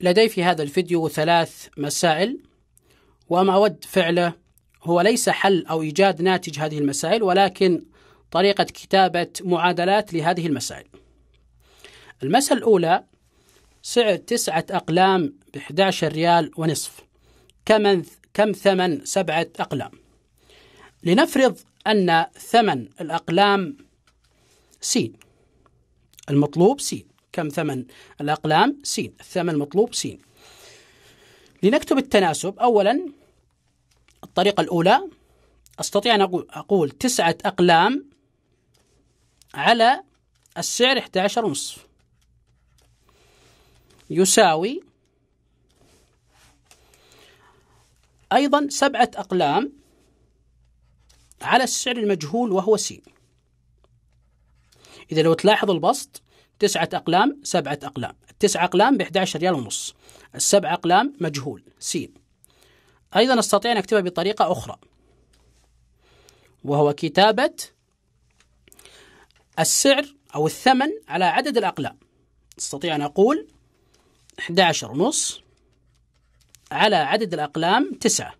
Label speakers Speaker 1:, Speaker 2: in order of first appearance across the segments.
Speaker 1: لدي في هذا الفيديو ثلاث مسائل وما أود فعله هو ليس حل أو إيجاد ناتج هذه المسائل ولكن طريقة كتابة معادلات لهذه المسائل المسألة الأولى سعر تسعة أقلام ب 11 ريال ونصف كم كم ثمن سبعة أقلام لنفرض أن ثمن الأقلام س المطلوب س كم ثمن الأقلام س الثمن المطلوب س لنكتب التناسب أولا الطريقة الأولى أستطيع أن أقول تسعة أقلام على السعر 11 ونصف يساوي أيضا سبعة أقلام على السعر المجهول وهو س إذا لو تلاحظ البسط تسعة أقلام سبعة أقلام التسعة أقلام ب 11 ريال ونص السبعة أقلام مجهول س أيضا أستطيع أن أكتبها بطريقة أخرى وهو كتابة السعر أو الثمن على عدد الأقلام أستطيع أن أقول 11 ونص على عدد الأقلام تسعة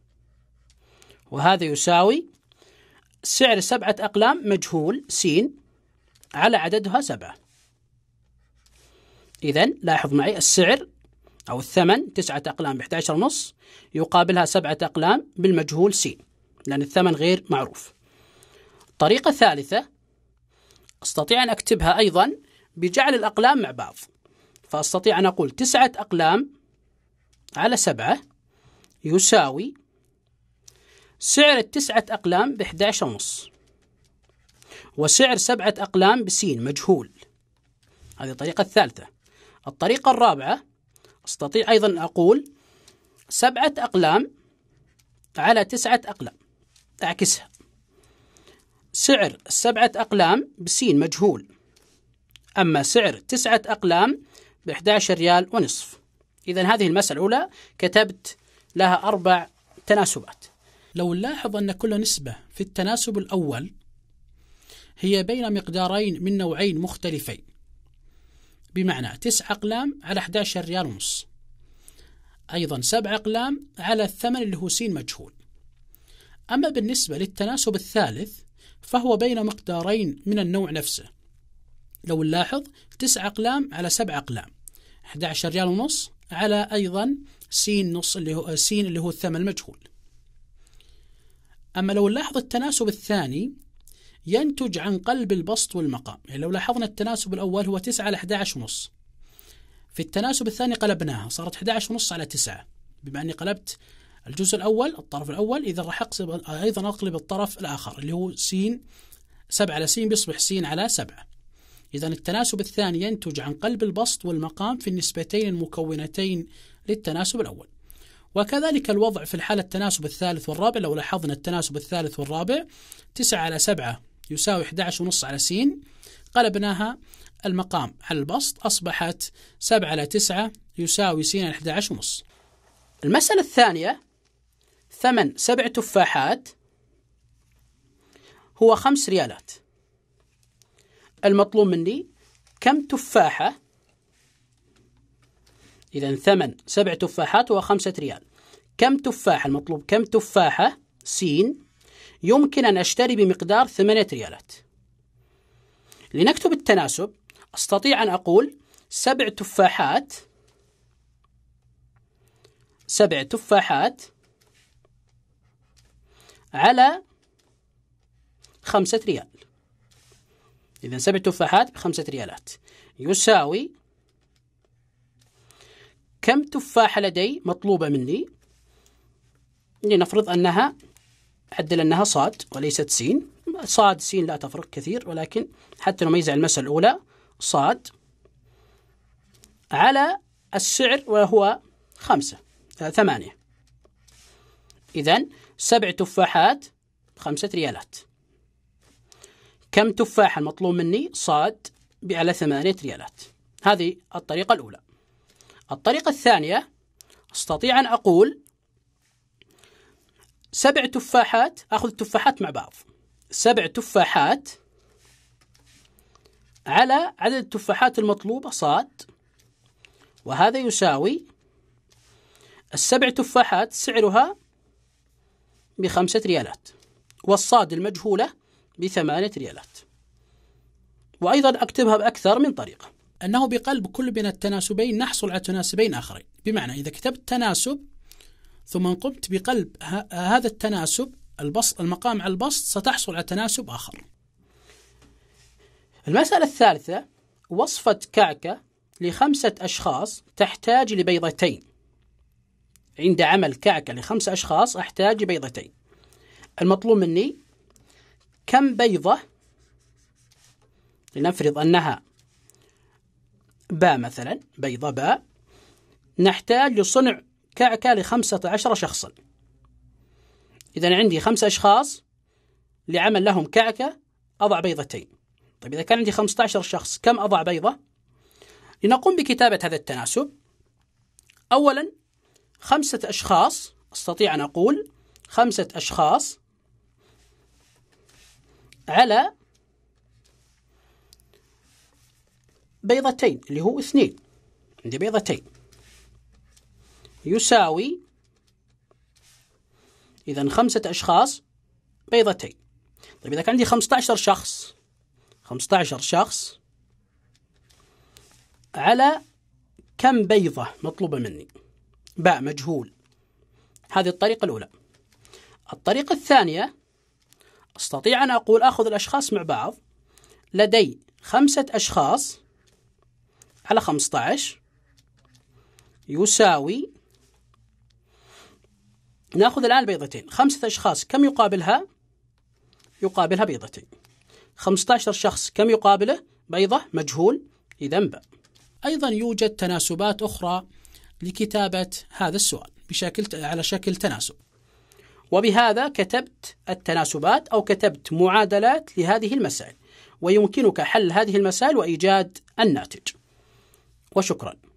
Speaker 1: وهذا يساوي سعر سبعة أقلام مجهول س على عددها سبعة إذا لاحظ معي السعر أو الثمن تسعة أقلام ب 11 ونص يقابلها سبعة أقلام بالمجهول س لأن الثمن غير معروف طريقة ثالثة أستطيع أن أكتبها أيضا بجعل الأقلام مع بعض فأستطيع أن أقول تسعة أقلام على سبعة يساوي سعر التسعة أقلام ب 11 ونص وسعر سبعة أقلام بسين مجهول هذه الطريقة الثالثة الطريقة الرابعة أستطيع أيضا أقول سبعة أقلام على تسعة أقلام أعكسها سعر السبعة أقلام بسين مجهول أما سعر تسعة أقلام ب11 ريال ونصف إذا هذه المسألة الأولى كتبت لها أربع تناسبات لو نلاحظ أن كل نسبة في التناسب الأول هي بين مقدارين من نوعين مختلفين بمعنى 9 أقلام على 11 ريال ونص أيضا 7 أقلام على الثمن اللي هو سين مجهول أما بالنسبة للتناسب الثالث فهو بين مقدارين من النوع نفسه لو نلاحظ 9 أقلام على 7 أقلام 11 ريال ونص على أيضا سين نص اللي هو سين اللي هو الثمن المجهول أما لو نلاحظ التناسب الثاني ينتج عن قلب البسط والمقام يعني لو لاحظنا التناسب الأول هو 9 على 11 ونص في التناسب الثاني قلبناها صارت 11 ونص على 9 بما أني قلبت الجزء الأول الطرف الأول إذا راح أقصب أيضا أقلب الطرف الآخر اللي هو س 7 على س بيصبح س على 7 إذا التناسب الثاني ينتج عن قلب البسط والمقام في النسبتين المكونتين للتناسب الأول وكذلك الوضع في الحالة التناسب الثالث والرابع لو لاحظنا التناسب الثالث والرابع 9 على 7 يساوي 11 ونص على س قلبناها المقام على البسط أصبحت 7 على 9 يساوي س على 11 ونص المسألة الثانية ثمن سبع تفاحات هو خمس ريالات المطلوب مني كم تفاحة إذا ثمن سبع تفاحات هو خمسة ريال كم تفاحة المطلوب كم تفاحة سين يمكن أن أشتري بمقدار ثمانية ريالات لنكتب التناسب أستطيع أن أقول سبع تفاحات سبع تفاحات على خمسة ريال إذا سبع تفاحات بخمسة ريالات يساوي كم تفاحة لدي مطلوبة مني لنفرض أنها عدل أنها صاد وليست سين صاد سين لا تفرق كثير ولكن حتى نميز على المسألة الأولى صاد على السعر وهو خمسة آه، ثمانية إذا سبع تفاحات خمسة ريالات كم تفاحة المطلوب مني صاد على ثمانية ريالات هذه الطريقة الأولى الطريقة الثانية استطيع أن أقول سبع تفاحات اخذ التفاحات مع بعض سبع تفاحات على عدد التفاحات المطلوبة صاد وهذا يساوي السبع تفاحات سعرها بخمسة ريالات والصاد المجهولة بثمانية ريالات وأيضا أكتبها بأكثر من طريقة أنه بقلب كل من التناسبين نحصل على تناسبين آخرين بمعنى إذا كتبت تناسب ثم قمت بقلب هذا التناسب البسط المقام على البسط ستحصل على تناسب آخر المسألة الثالثة وصفة كعكة لخمسة أشخاص تحتاج لبيضتين عند عمل كعكة لخمسة أشخاص أحتاج لبيضتين المطلوب مني كم بيضة لنفرض أنها باء مثلا بيضة باء نحتاج لصنع كعكة لخمسة عشر شخصا إذا عندي خمسة أشخاص لعمل لهم كعكة أضع بيضتين طيب إذا كان عندي 15 شخص كم أضع بيضة؟ لنقوم بكتابة هذا التناسب أولا خمسة أشخاص أستطيع أن أقول خمسة أشخاص على بيضتين اللي هو اثنين عندي بيضتين يساوي إذا خمسة أشخاص بيضتين طيب إذا كان عندي 15 شخص 15 شخص على كم بيضة مطلوبة مني باء مجهول هذه الطريقة الأولى الطريقة الثانية أستطيع أن أقول أخذ الأشخاص مع بعض لدي خمسة أشخاص على 15 يساوي ناخذ الآن بيضتين خمسة أشخاص كم يقابلها يقابلها بيضتين 15 شخص كم يقابله بيضة مجهول إذا باء أيضا يوجد تناسبات أخرى لكتابة هذا السؤال بشكل على شكل تناسب وبهذا كتبت التناسبات أو كتبت معادلات لهذه المسائل ويمكنك حل هذه المسائل وإيجاد الناتج وشكراً